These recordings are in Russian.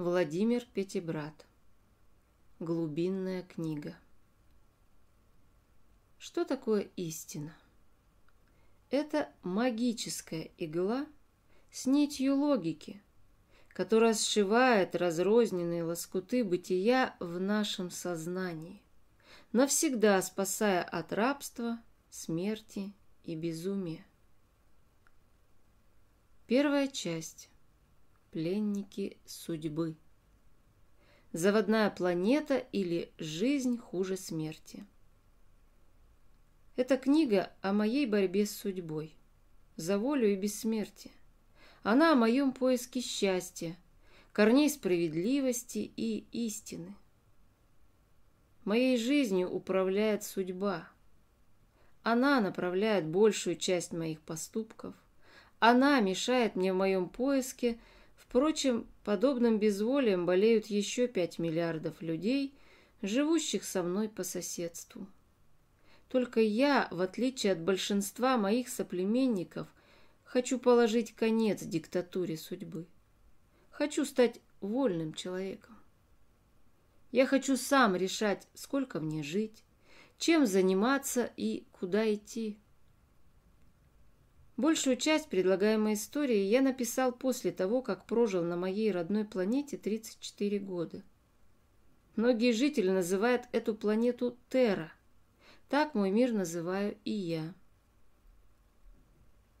Владимир Пятибрат. Глубинная книга. Что такое истина? Это магическая игла с нитью логики, которая сшивает разрозненные лоскуты бытия в нашем сознании, навсегда спасая от рабства, смерти и безумия. Первая часть. Пленники судьбы. Заводная планета или Жизнь хуже смерти. Эта книга о моей борьбе с судьбой, за волю и бессмертие. Она о моем поиске счастья, корней справедливости и истины. Моей жизнью управляет судьба. Она направляет большую часть моих поступков. Она мешает мне в моем поиске – Впрочем, подобным безволием болеют еще пять миллиардов людей, живущих со мной по соседству. Только я, в отличие от большинства моих соплеменников, хочу положить конец диктатуре судьбы. Хочу стать вольным человеком. Я хочу сам решать, сколько мне жить, чем заниматься и куда идти. Большую часть предлагаемой истории я написал после того, как прожил на моей родной планете 34 года. Многие жители называют эту планету Терра. Так мой мир называю и я.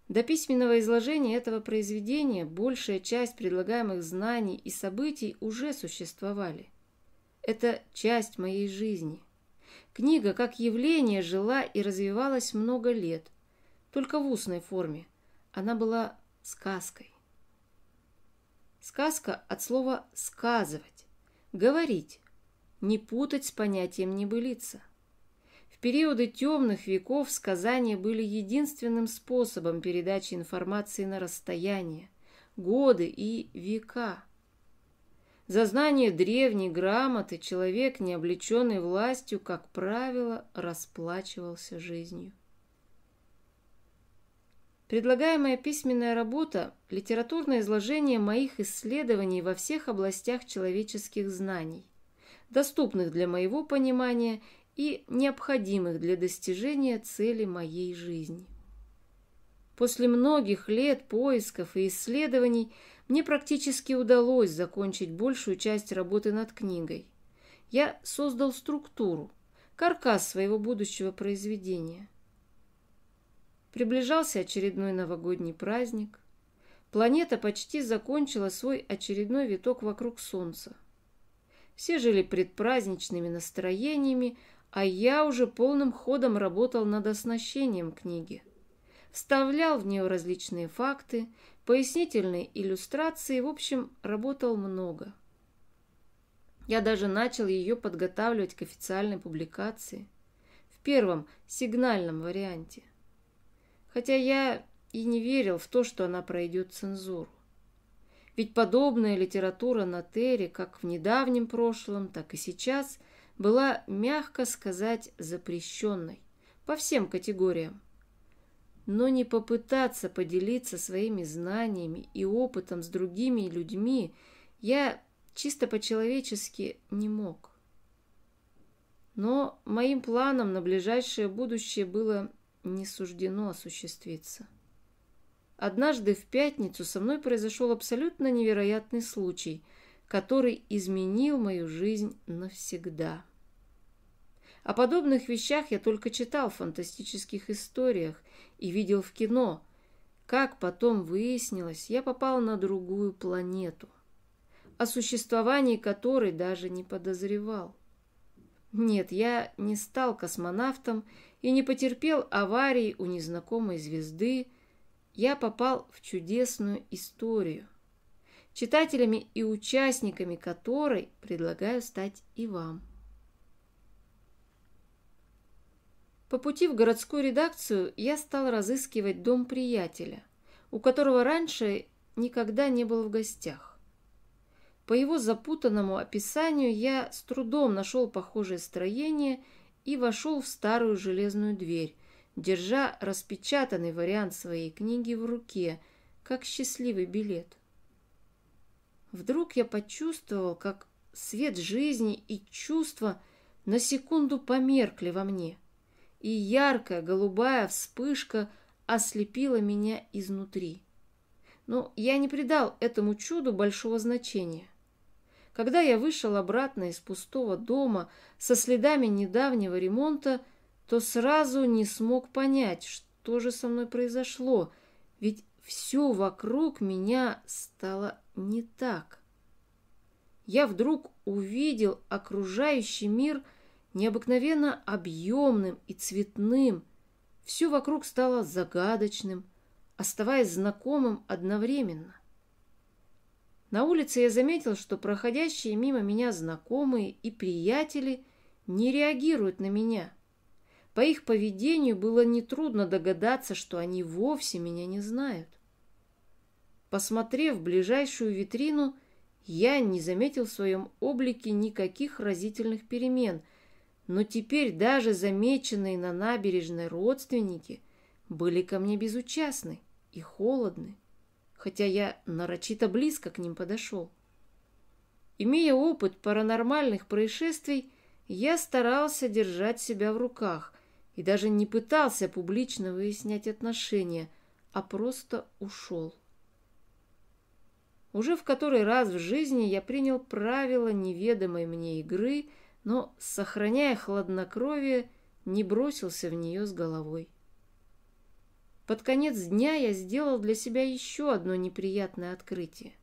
До письменного изложения этого произведения большая часть предлагаемых знаний и событий уже существовали. Это часть моей жизни. Книга как явление жила и развивалась много лет – только в устной форме. Она была сказкой. Сказка от слова «сказывать», «говорить», не путать с понятием «небылица». В периоды темных веков сказания были единственным способом передачи информации на расстояние, годы и века. За знание древней грамоты человек, не облеченный властью, как правило, расплачивался жизнью. Предлагаемая письменная работа – литературное изложение моих исследований во всех областях человеческих знаний, доступных для моего понимания и необходимых для достижения цели моей жизни. После многих лет поисков и исследований мне практически удалось закончить большую часть работы над книгой. Я создал структуру, каркас своего будущего произведения – Приближался очередной новогодний праздник. Планета почти закончила свой очередной виток вокруг Солнца. Все жили предпраздничными настроениями, а я уже полным ходом работал над оснащением книги. Вставлял в нее различные факты, пояснительные иллюстрации, в общем, работал много. Я даже начал ее подготавливать к официальной публикации. В первом сигнальном варианте – хотя я и не верил в то, что она пройдет цензуру. Ведь подобная литература на Терре, как в недавнем прошлом, так и сейчас, была, мягко сказать, запрещенной по всем категориям. Но не попытаться поделиться своими знаниями и опытом с другими людьми я чисто по-человечески не мог. Но моим планом на ближайшее будущее было не суждено осуществиться. Однажды в пятницу со мной произошел абсолютно невероятный случай, который изменил мою жизнь навсегда. О подобных вещах я только читал в фантастических историях и видел в кино. Как потом выяснилось, я попал на другую планету, о существовании которой даже не подозревал. Нет, я не стал космонавтом и не потерпел аварии у незнакомой звезды, я попал в чудесную историю, читателями и участниками которой предлагаю стать и вам. По пути в городскую редакцию я стал разыскивать дом приятеля, у которого раньше никогда не был в гостях. По его запутанному описанию я с трудом нашел похожее строение – и вошел в старую железную дверь, держа распечатанный вариант своей книги в руке, как счастливый билет. Вдруг я почувствовал, как свет жизни и чувства на секунду померкли во мне, и яркая голубая вспышка ослепила меня изнутри. Но я не придал этому чуду большого значения. Когда я вышел обратно из пустого дома со следами недавнего ремонта, то сразу не смог понять, что же со мной произошло, ведь все вокруг меня стало не так. Я вдруг увидел окружающий мир необыкновенно объемным и цветным. Все вокруг стало загадочным, оставаясь знакомым одновременно. На улице я заметил, что проходящие мимо меня знакомые и приятели не реагируют на меня. По их поведению было нетрудно догадаться, что они вовсе меня не знают. Посмотрев в ближайшую витрину, я не заметил в своем облике никаких разительных перемен, но теперь даже замеченные на набережной родственники были ко мне безучастны и холодны хотя я нарочито близко к ним подошел. Имея опыт паранормальных происшествий, я старался держать себя в руках и даже не пытался публично выяснять отношения, а просто ушел. Уже в который раз в жизни я принял правила неведомой мне игры, но, сохраняя хладнокровие, не бросился в нее с головой. Под конец дня я сделал для себя еще одно неприятное открытие.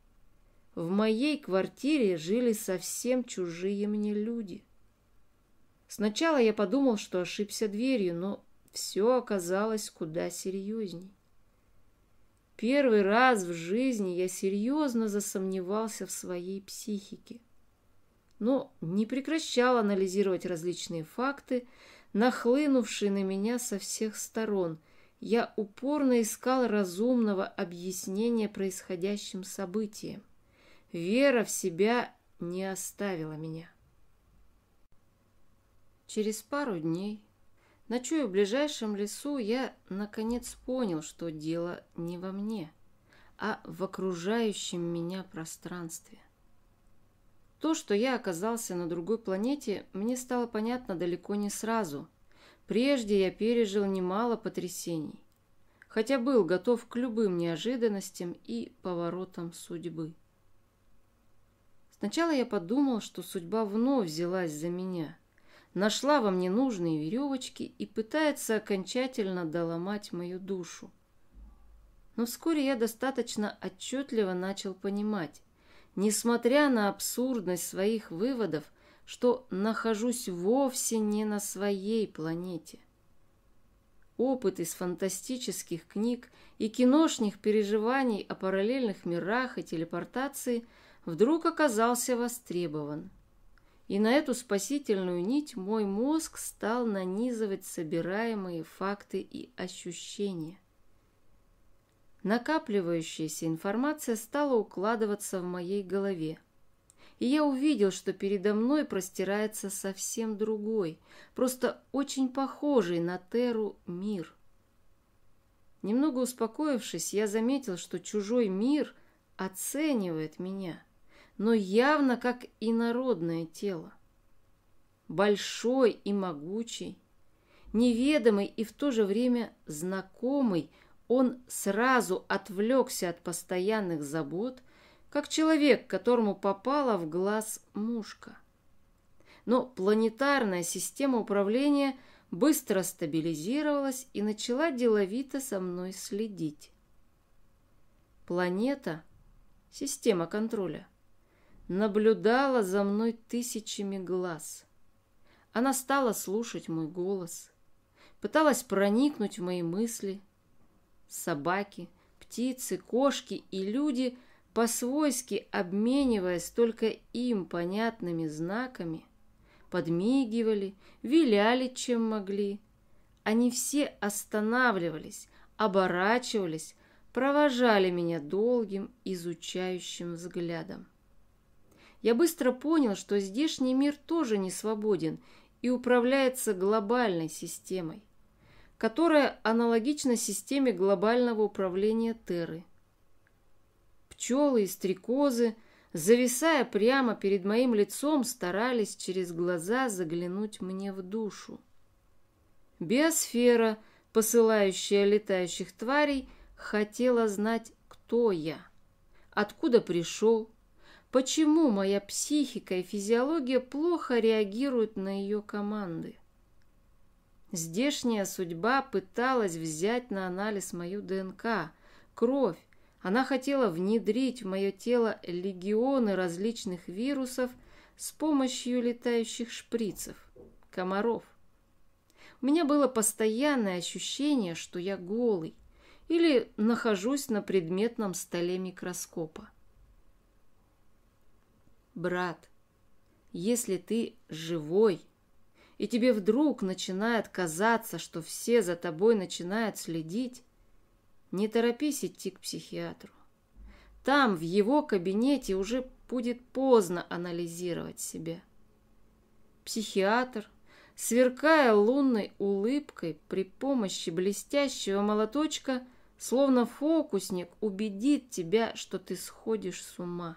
В моей квартире жили совсем чужие мне люди. Сначала я подумал, что ошибся дверью, но все оказалось куда серьезней. Первый раз в жизни я серьезно засомневался в своей психике. Но не прекращал анализировать различные факты, нахлынувшие на меня со всех сторон – я упорно искал разумного объяснения происходящим событиям. Вера в себя не оставила меня. Через пару дней, ночуя в ближайшем лесу, я наконец понял, что дело не во мне, а в окружающем меня пространстве. То, что я оказался на другой планете, мне стало понятно далеко не сразу – Прежде я пережил немало потрясений, хотя был готов к любым неожиданностям и поворотам судьбы. Сначала я подумал, что судьба вновь взялась за меня, нашла во мне нужные веревочки и пытается окончательно доломать мою душу. Но вскоре я достаточно отчетливо начал понимать, несмотря на абсурдность своих выводов, что нахожусь вовсе не на своей планете. Опыт из фантастических книг и киношных переживаний о параллельных мирах и телепортации вдруг оказался востребован. И на эту спасительную нить мой мозг стал нанизывать собираемые факты и ощущения. Накапливающаяся информация стала укладываться в моей голове – и я увидел, что передо мной простирается совсем другой, просто очень похожий на Теру мир. Немного успокоившись, я заметил, что чужой мир оценивает меня, но явно как инородное тело. Большой и могучий, неведомый и в то же время знакомый, он сразу отвлекся от постоянных забот как человек, которому попала в глаз мушка. Но планетарная система управления быстро стабилизировалась и начала деловито со мной следить. Планета, система контроля, наблюдала за мной тысячами глаз. Она стала слушать мой голос, пыталась проникнуть в мои мысли. Собаки, птицы, кошки и люди – по-свойски обмениваясь только им понятными знаками, подмигивали, виляли, чем могли. Они все останавливались, оборачивались, провожали меня долгим, изучающим взглядом. Я быстро понял, что здешний мир тоже не свободен и управляется глобальной системой, которая аналогична системе глобального управления Терры – Пчелы и стрекозы, зависая прямо перед моим лицом, старались через глаза заглянуть мне в душу. Биосфера, посылающая летающих тварей, хотела знать, кто я, откуда пришел, почему моя психика и физиология плохо реагируют на ее команды. Здешняя судьба пыталась взять на анализ мою ДНК, кровь, она хотела внедрить в мое тело легионы различных вирусов с помощью летающих шприцев, комаров. У меня было постоянное ощущение, что я голый или нахожусь на предметном столе микроскопа. Брат, если ты живой, и тебе вдруг начинает казаться, что все за тобой начинают следить, не торопись идти к психиатру. Там, в его кабинете, уже будет поздно анализировать себя. Психиатр, сверкая лунной улыбкой при помощи блестящего молоточка, словно фокусник, убедит тебя, что ты сходишь с ума.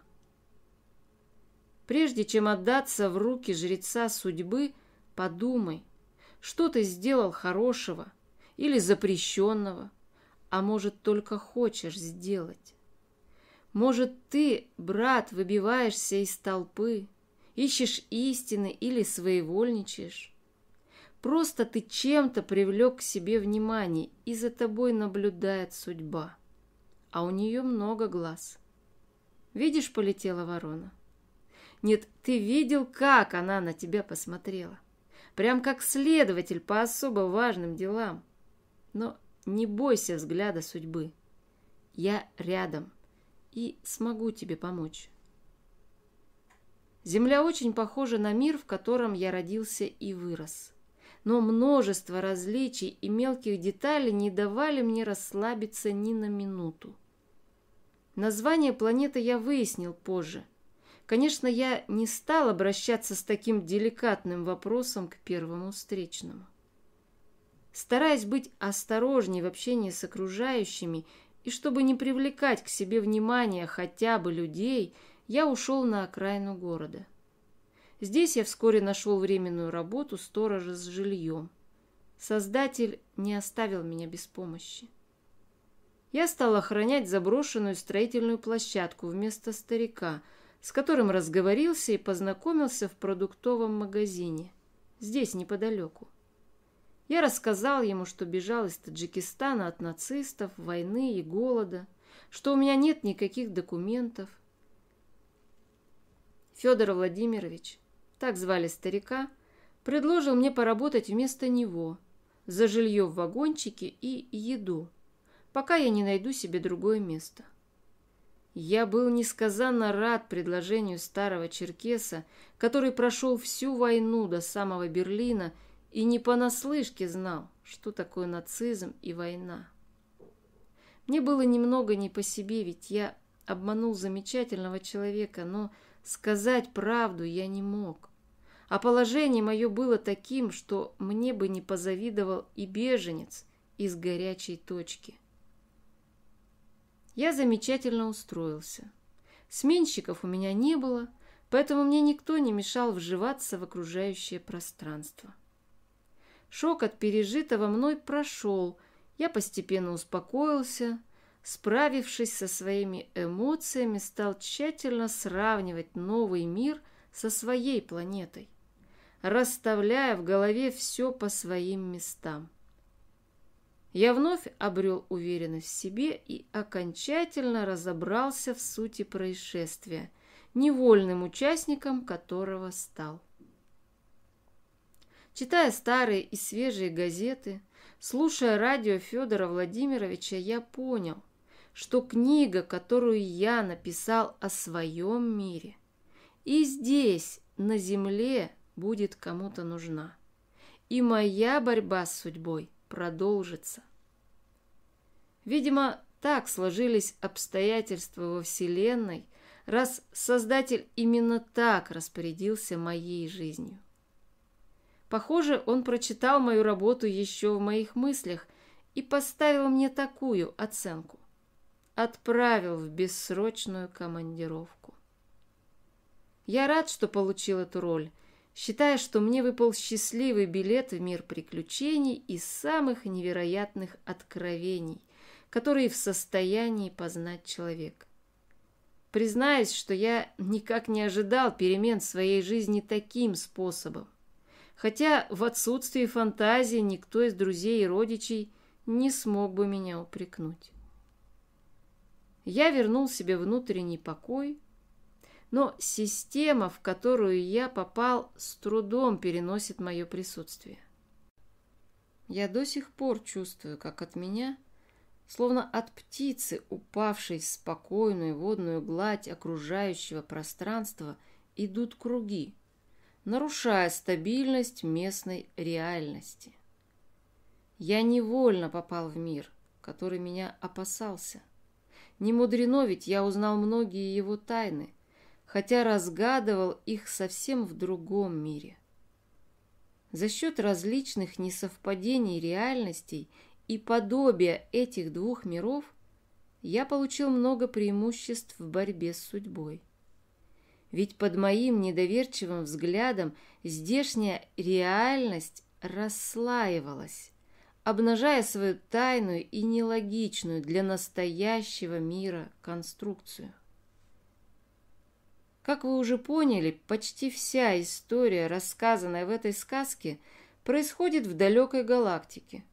Прежде чем отдаться в руки жреца судьбы, подумай, что ты сделал хорошего или запрещенного – а может, только хочешь сделать. Может, ты, брат, выбиваешься из толпы, ищешь истины или своевольничаешь. Просто ты чем-то привлек к себе внимание, и за тобой наблюдает судьба. А у нее много глаз. Видишь, полетела ворона? Нет, ты видел, как она на тебя посмотрела. Прям как следователь по особо важным делам. Но не бойся взгляда судьбы. Я рядом и смогу тебе помочь. Земля очень похожа на мир, в котором я родился и вырос. Но множество различий и мелких деталей не давали мне расслабиться ни на минуту. Название планеты я выяснил позже. Конечно, я не стал обращаться с таким деликатным вопросом к первому встречному стараясь быть осторожней в общении с окружающими и чтобы не привлекать к себе внимания хотя бы людей, я ушел на окраину города. Здесь я вскоре нашел временную работу сторожа с жильем. Создатель не оставил меня без помощи. Я стал охранять заброшенную строительную площадку вместо старика, с которым разговорился и познакомился в продуктовом магазине, здесь неподалеку. Я рассказал ему, что бежал из Таджикистана от нацистов, войны и голода, что у меня нет никаких документов. Федор Владимирович, так звали старика, предложил мне поработать вместо него за жилье в вагончике и еду, пока я не найду себе другое место. Я был несказанно рад предложению старого черкеса, который прошел всю войну до самого Берлина и не понаслышке знал, что такое нацизм и война. Мне было немного не по себе, ведь я обманул замечательного человека, но сказать правду я не мог. А положение мое было таким, что мне бы не позавидовал и беженец из горячей точки. Я замечательно устроился. Сменщиков у меня не было, поэтому мне никто не мешал вживаться в окружающее пространство. Шок от пережитого мной прошел, я постепенно успокоился, справившись со своими эмоциями, стал тщательно сравнивать новый мир со своей планетой, расставляя в голове все по своим местам. Я вновь обрел уверенность в себе и окончательно разобрался в сути происшествия, невольным участником которого стал. Читая старые и свежие газеты, слушая радио Федора Владимировича, я понял, что книга, которую я написал о своем мире, и здесь, на земле, будет кому-то нужна. И моя борьба с судьбой продолжится. Видимо, так сложились обстоятельства во Вселенной, раз Создатель именно так распорядился моей жизнью. Похоже, он прочитал мою работу еще в моих мыслях и поставил мне такую оценку. Отправил в бессрочную командировку. Я рад, что получил эту роль, считая, что мне выпал счастливый билет в мир приключений и самых невероятных откровений, которые в состоянии познать человек. Признаюсь, что я никак не ожидал перемен в своей жизни таким способом хотя в отсутствии фантазии никто из друзей и родичей не смог бы меня упрекнуть. Я вернул себе внутренний покой, но система, в которую я попал, с трудом переносит мое присутствие. Я до сих пор чувствую, как от меня, словно от птицы, упавшей в спокойную водную гладь окружающего пространства, идут круги, нарушая стабильность местной реальности. Я невольно попал в мир, который меня опасался. Не мудрено, ведь я узнал многие его тайны, хотя разгадывал их совсем в другом мире. За счет различных несовпадений реальностей и подобия этих двух миров я получил много преимуществ в борьбе с судьбой. Ведь под моим недоверчивым взглядом здешняя реальность расслаивалась, обнажая свою тайную и нелогичную для настоящего мира конструкцию. Как вы уже поняли, почти вся история, рассказанная в этой сказке, происходит в далекой галактике,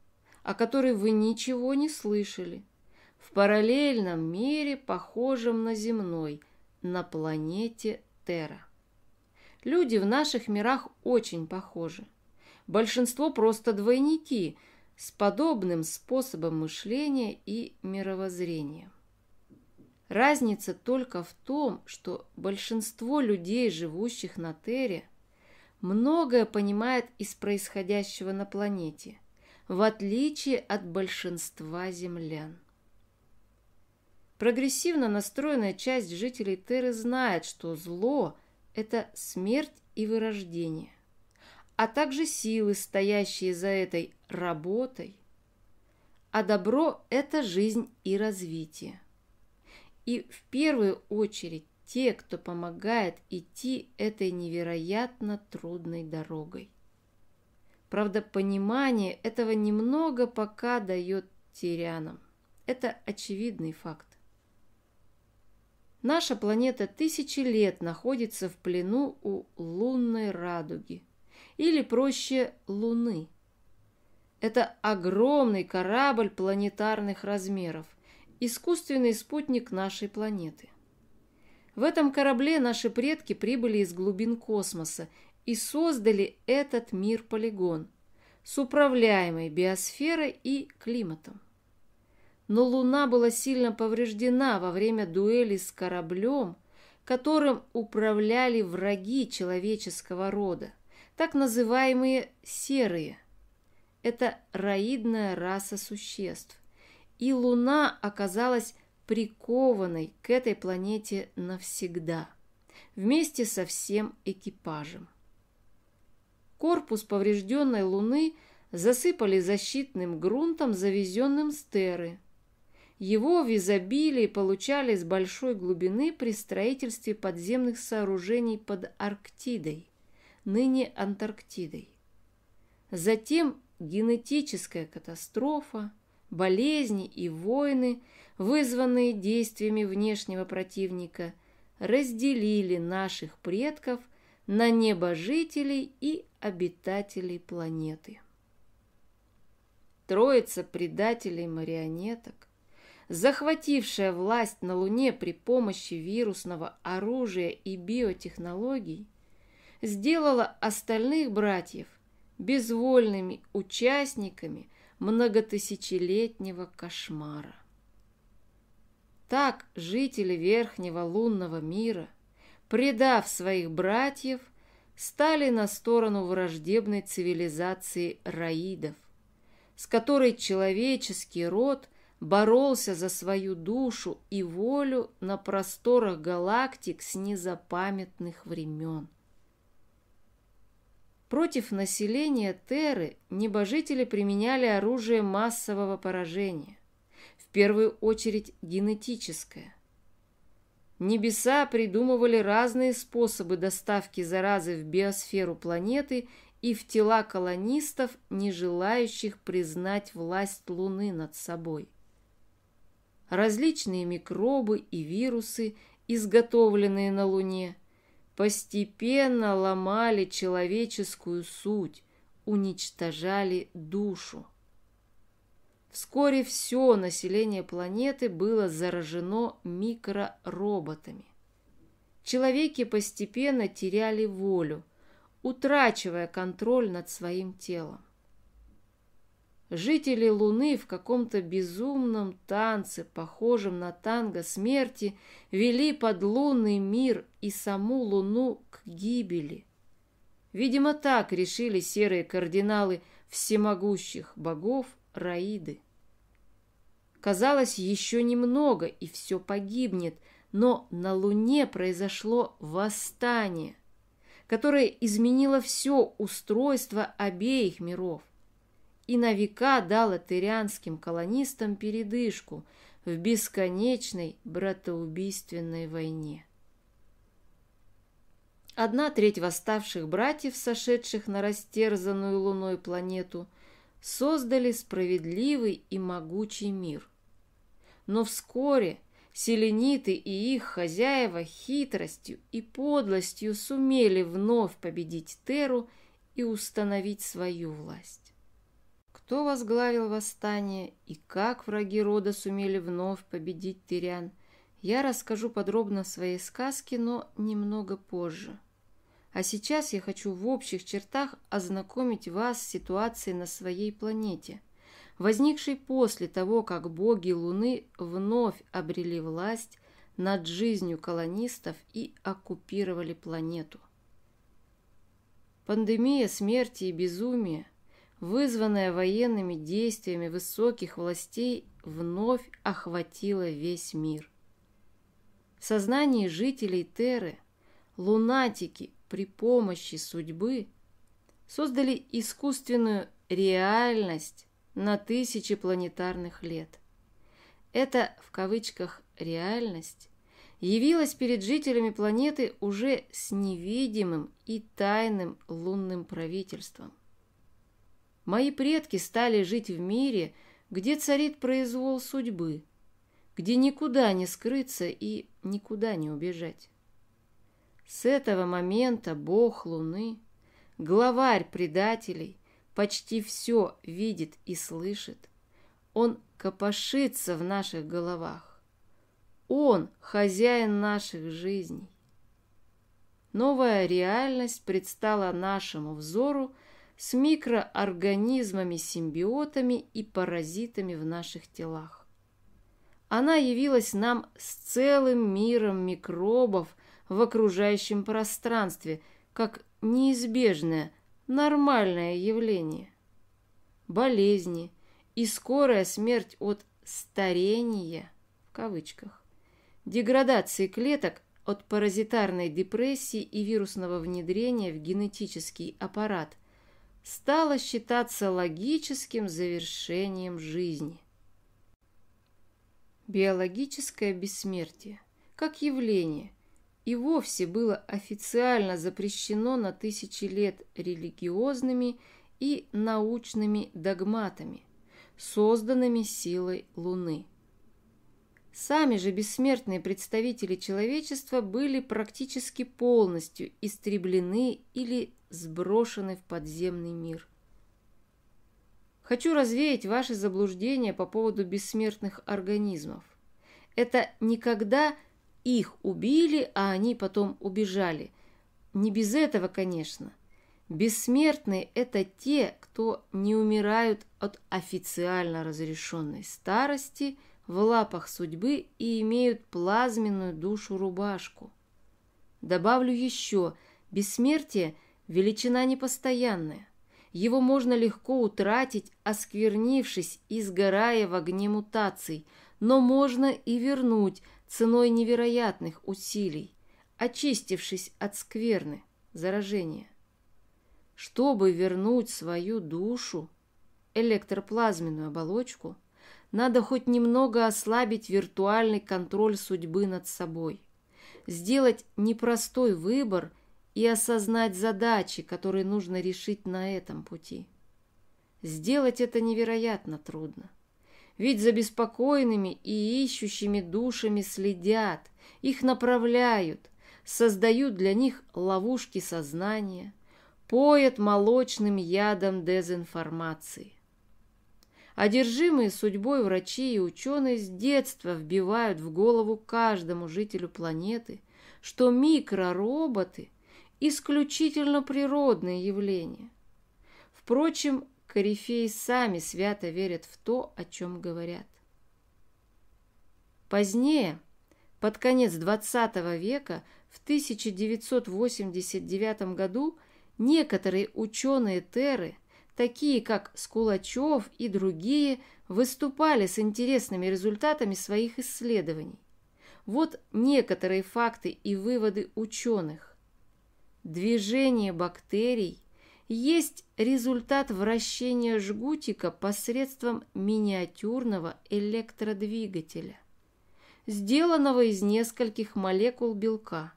о которой вы ничего не слышали, в параллельном мире, похожем на земной, на планете Тера. Люди в наших мирах очень похожи. Большинство просто двойники с подобным способом мышления и мировоззрения. Разница только в том, что большинство людей, живущих на Терре, многое понимает из происходящего на планете, в отличие от большинства землян. Прогрессивно настроенная часть жителей Терры знает, что зло – это смерть и вырождение, а также силы, стоящие за этой работой, а добро – это жизнь и развитие. И в первую очередь те, кто помогает идти этой невероятно трудной дорогой. Правда, понимание этого немного пока дает тирянам. Это очевидный факт. Наша планета тысячи лет находится в плену у лунной радуги, или проще Луны. Это огромный корабль планетарных размеров, искусственный спутник нашей планеты. В этом корабле наши предки прибыли из глубин космоса и создали этот мир-полигон с управляемой биосферой и климатом но Луна была сильно повреждена во время дуэли с кораблем, которым управляли враги человеческого рода, так называемые «серые». Это раидная раса существ, и Луна оказалась прикованной к этой планете навсегда, вместе со всем экипажем. Корпус поврежденной Луны засыпали защитным грунтом, завезенным Стеры. Его в изобилии получали с большой глубины при строительстве подземных сооружений под Арктидой, ныне Антарктидой. Затем генетическая катастрофа, болезни и войны, вызванные действиями внешнего противника, разделили наших предков на небожителей и обитателей планеты. Троица предателей-марионеток захватившая власть на Луне при помощи вирусного оружия и биотехнологий, сделала остальных братьев безвольными участниками многотысячелетнего кошмара. Так жители Верхнего лунного мира, предав своих братьев, стали на сторону враждебной цивилизации раидов, с которой человеческий род – боролся за свою душу и волю на просторах галактик с незапамятных времен. Против населения Теры небожители применяли оружие массового поражения, в первую очередь генетическое. Небеса придумывали разные способы доставки заразы в биосферу планеты и в тела колонистов, не желающих признать власть Луны над собой различные микробы и вирусы, изготовленные на Луне, постепенно ломали человеческую суть, уничтожали душу. Вскоре все население планеты было заражено микророботами. Человеки постепенно теряли волю, утрачивая контроль над своим телом. Жители Луны в каком-то безумном танце, похожем на танго смерти, вели подлунный мир и саму Луну к гибели. Видимо, так решили серые кардиналы всемогущих богов Раиды. Казалось, еще немного, и все погибнет, но на Луне произошло восстание, которое изменило все устройство обеих миров – и на века дала тырианским колонистам передышку в бесконечной братоубийственной войне. Одна треть восставших братьев, сошедших на растерзанную луной планету, создали справедливый и могучий мир. Но вскоре селениты и их хозяева хитростью и подлостью сумели вновь победить Теру и установить свою власть кто возглавил восстание и как враги рода сумели вновь победить Тырян, я расскажу подробно в своей сказке, но немного позже. А сейчас я хочу в общих чертах ознакомить вас с ситуацией на своей планете, возникшей после того, как боги Луны вновь обрели власть над жизнью колонистов и оккупировали планету. Пандемия смерти и безумия – вызванная военными действиями высоких властей, вновь охватила весь мир. В сознании жителей Теры лунатики при помощи судьбы создали искусственную реальность на тысячи планетарных лет. Эта, в кавычках, реальность явилась перед жителями планеты уже с невидимым и тайным лунным правительством – Мои предки стали жить в мире, где царит произвол судьбы, где никуда не скрыться и никуда не убежать. С этого момента Бог Луны, главарь предателей, почти все видит и слышит. Он копошится в наших головах. Он хозяин наших жизней. Новая реальность предстала нашему взору – с микроорганизмами-симбиотами и паразитами в наших телах. Она явилась нам с целым миром микробов в окружающем пространстве, как неизбежное, нормальное явление. Болезни и скорая смерть от «старения» в кавычках, деградации клеток от паразитарной депрессии и вирусного внедрения в генетический аппарат – стало считаться логическим завершением жизни. Биологическое бессмертие, как явление, и вовсе было официально запрещено на тысячи лет религиозными и научными догматами, созданными силой Луны. Сами же бессмертные представители человечества были практически полностью истреблены или сброшены в подземный мир. Хочу развеять ваши заблуждения по поводу бессмертных организмов. Это никогда их убили, а они потом убежали. Не без этого, конечно. Бессмертные – это те, кто не умирают от официально разрешенной старости – в лапах судьбы и имеют плазменную душу-рубашку. Добавлю еще, бессмертие – величина непостоянная. Его можно легко утратить, осквернившись и сгорая в огне мутаций, но можно и вернуть ценой невероятных усилий, очистившись от скверны, заражения. Чтобы вернуть свою душу, электроплазменную оболочку – надо хоть немного ослабить виртуальный контроль судьбы над собой. Сделать непростой выбор и осознать задачи, которые нужно решить на этом пути. Сделать это невероятно трудно. Ведь за беспокойными и ищущими душами следят, их направляют, создают для них ловушки сознания, поят молочным ядом дезинформации. Одержимые судьбой врачи и ученые с детства вбивают в голову каждому жителю планеты, что микророботы – исключительно природное явление. Впрочем, корифеи сами свято верят в то, о чем говорят. Позднее, под конец XX века, в 1989 году некоторые ученые Теры такие как Скулачев и другие, выступали с интересными результатами своих исследований. Вот некоторые факты и выводы ученых. Движение бактерий есть результат вращения жгутика посредством миниатюрного электродвигателя, сделанного из нескольких молекул белка.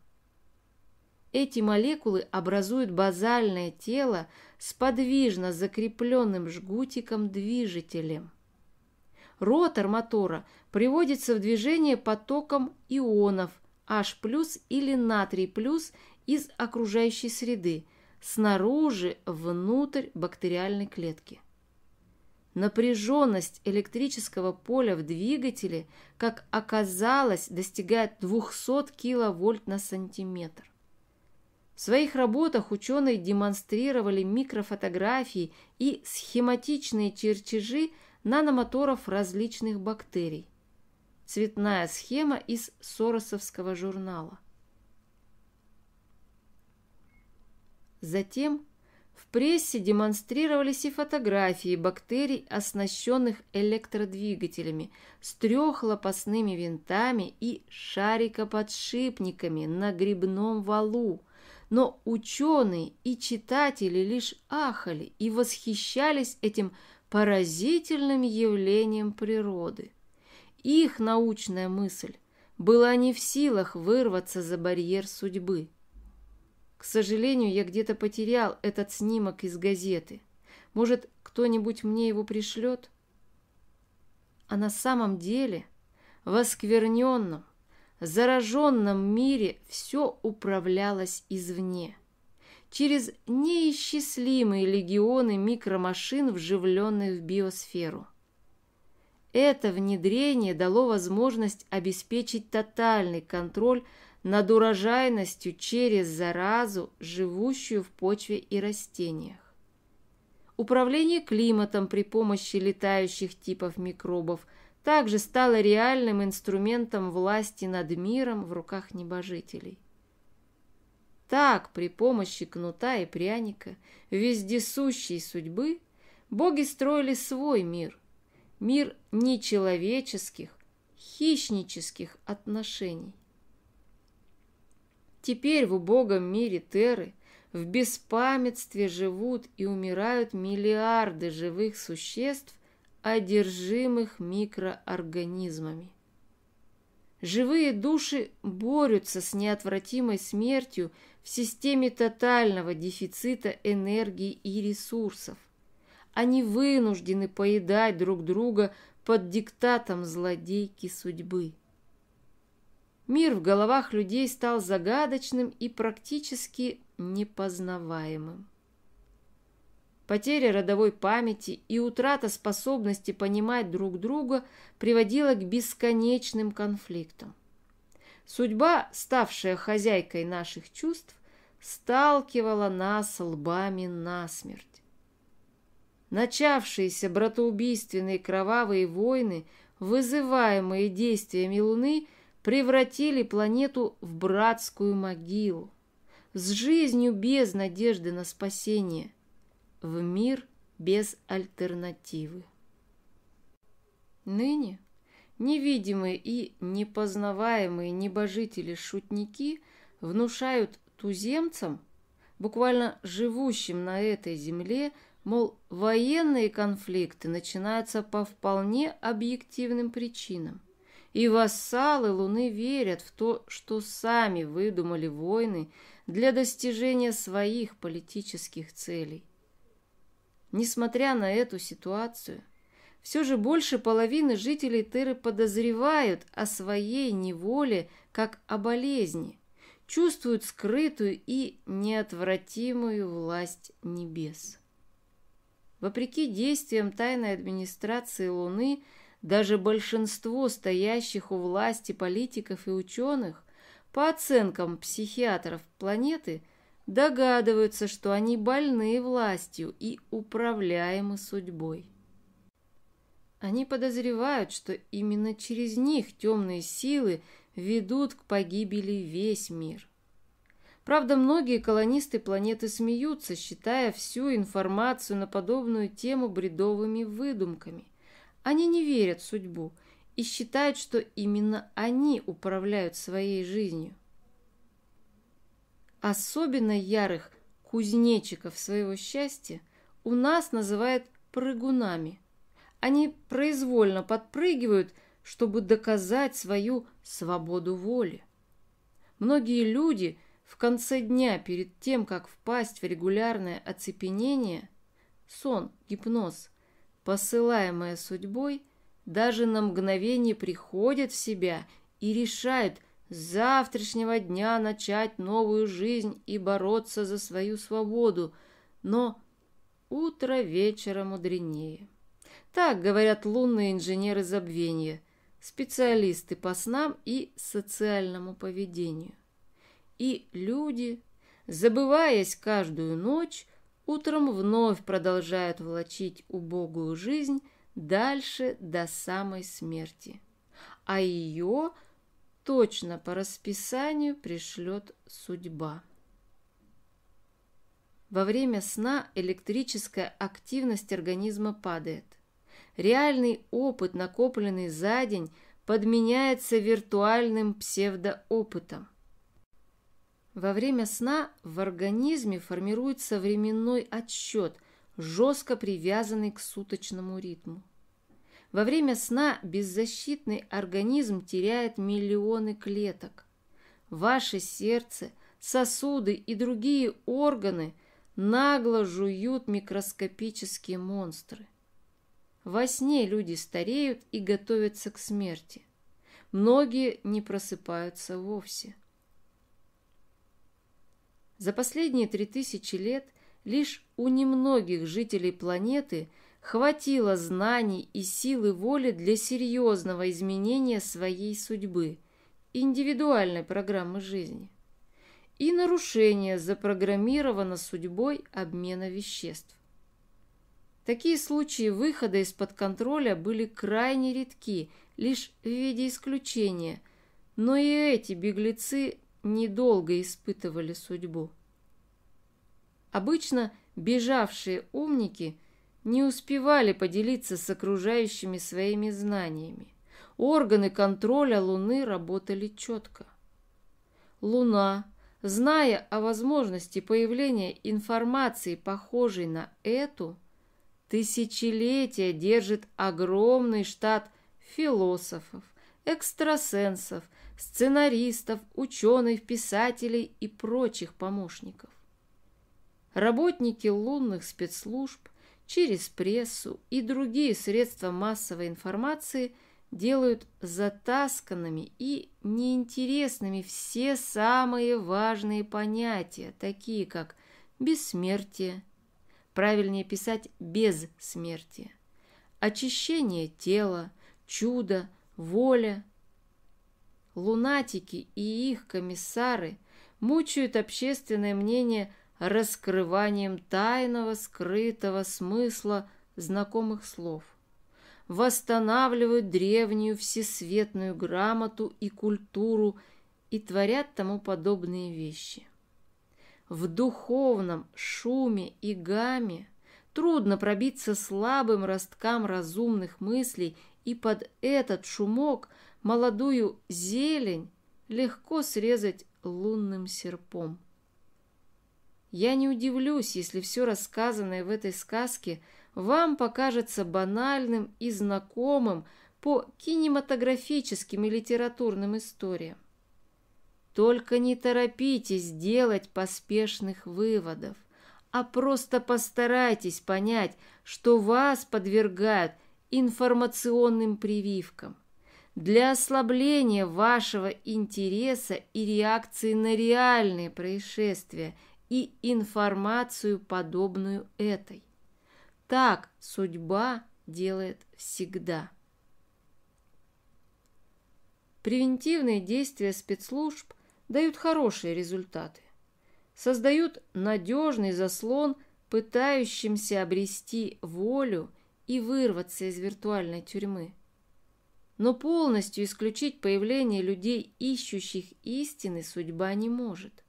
Эти молекулы образуют базальное тело с подвижно закрепленным жгутиком-движителем. Ротор мотора приводится в движение потоком ионов H+, или натрий+, из окружающей среды, снаружи внутрь бактериальной клетки. Напряженность электрического поля в двигателе, как оказалось, достигает 200 киловольт на сантиметр. В своих работах ученые демонстрировали микрофотографии и схематичные чертежи наномоторов различных бактерий. Цветная схема из Соросовского журнала. Затем в прессе демонстрировались и фотографии бактерий, оснащенных электродвигателями с трехлопастными винтами и шарикоподшипниками на грибном валу – но ученые и читатели лишь ахали и восхищались этим поразительным явлением природы. Их научная мысль была не в силах вырваться за барьер судьбы. К сожалению, я где-то потерял этот снимок из газеты. Может, кто-нибудь мне его пришлет? А на самом деле в оскверненном, зараженном мире все управлялось извне. Через неисчислимые легионы микромашин, вживленных в биосферу. Это внедрение дало возможность обеспечить тотальный контроль над урожайностью через заразу, живущую в почве и растениях. Управление климатом при помощи летающих типов микробов – также стало реальным инструментом власти над миром в руках небожителей. Так, при помощи кнута и пряника, вездесущей судьбы, боги строили свой мир, мир нечеловеческих, хищнических отношений. Теперь в убогом мире Теры в беспамятстве живут и умирают миллиарды живых существ, одержимых микроорганизмами. Живые души борются с неотвратимой смертью в системе тотального дефицита энергии и ресурсов. Они вынуждены поедать друг друга под диктатом злодейки судьбы. Мир в головах людей стал загадочным и практически непознаваемым. Потеря родовой памяти и утрата способности понимать друг друга приводила к бесконечным конфликтам. Судьба, ставшая хозяйкой наших чувств, сталкивала нас лбами насмерть. Начавшиеся братоубийственные кровавые войны, вызываемые действиями Луны, превратили планету в братскую могилу, с жизнью без надежды на спасение в мир без альтернативы. Ныне невидимые и непознаваемые небожители-шутники внушают туземцам, буквально живущим на этой земле, мол, военные конфликты начинаются по вполне объективным причинам. И вассалы Луны верят в то, что сами выдумали войны для достижения своих политических целей. Несмотря на эту ситуацию, все же больше половины жителей Тыры подозревают о своей неволе как о болезни, чувствуют скрытую и неотвратимую власть небес. Вопреки действиям тайной администрации Луны, даже большинство стоящих у власти политиков и ученых, по оценкам психиатров планеты – догадываются, что они больны властью и управляемы судьбой. Они подозревают, что именно через них темные силы ведут к погибели весь мир. Правда, многие колонисты планеты смеются, считая всю информацию на подобную тему бредовыми выдумками. Они не верят в судьбу и считают, что именно они управляют своей жизнью. Особенно ярых кузнечиков своего счастья у нас называют прыгунами. Они произвольно подпрыгивают, чтобы доказать свою свободу воли. Многие люди в конце дня перед тем, как впасть в регулярное оцепенение, сон, гипноз, посылаемое судьбой, даже на мгновение приходят в себя и решают – с завтрашнего дня начать новую жизнь и бороться за свою свободу, но утро вечера мудренее. Так говорят лунные инженеры забвения, специалисты по снам и социальному поведению. И люди, забываясь каждую ночь, утром вновь продолжают влачить убогую жизнь дальше до самой смерти. А ее – точно по расписанию пришлет судьба. Во время сна электрическая активность организма падает. Реальный опыт, накопленный за день, подменяется виртуальным псевдоопытом. Во время сна в организме формируется временной отсчет, жестко привязанный к суточному ритму. Во время сна беззащитный организм теряет миллионы клеток. Ваше сердце, сосуды и другие органы нагло жуют микроскопические монстры. Во сне люди стареют и готовятся к смерти. Многие не просыпаются вовсе. За последние три тысячи лет лишь у немногих жителей планеты – хватило знаний и силы воли для серьезного изменения своей судьбы, индивидуальной программы жизни. И нарушение запрограммировано судьбой обмена веществ. Такие случаи выхода из-под контроля были крайне редки, лишь в виде исключения, но и эти беглецы недолго испытывали судьбу. Обычно бежавшие умники – не успевали поделиться с окружающими своими знаниями. Органы контроля Луны работали четко. Луна, зная о возможности появления информации, похожей на эту, тысячелетия держит огромный штат философов, экстрасенсов, сценаристов, ученых, писателей и прочих помощников. Работники лунных спецслужб через прессу и другие средства массовой информации делают затасканными и неинтересными все самые важные понятия, такие как бессмертие, правильнее писать без смерти), очищение тела, чудо, воля. Лунатики и их комиссары мучают общественное мнение – раскрыванием тайного скрытого смысла знакомых слов, восстанавливают древнюю всесветную грамоту и культуру и творят тому подобные вещи. В духовном шуме и гамме трудно пробиться слабым росткам разумных мыслей, и под этот шумок молодую зелень легко срезать лунным серпом. Я не удивлюсь, если все рассказанное в этой сказке вам покажется банальным и знакомым по кинематографическим и литературным историям. Только не торопитесь делать поспешных выводов, а просто постарайтесь понять, что вас подвергают информационным прививкам для ослабления вашего интереса и реакции на реальные происшествия – и информацию, подобную этой. Так судьба делает всегда. Превентивные действия спецслужб дают хорошие результаты. Создают надежный заслон пытающимся обрести волю и вырваться из виртуальной тюрьмы. Но полностью исключить появление людей, ищущих истины, судьба не может –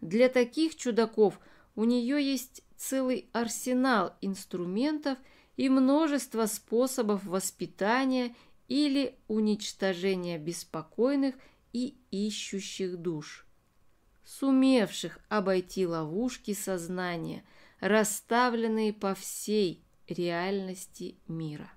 для таких чудаков у нее есть целый арсенал инструментов и множество способов воспитания или уничтожения беспокойных и ищущих душ, сумевших обойти ловушки сознания, расставленные по всей реальности мира.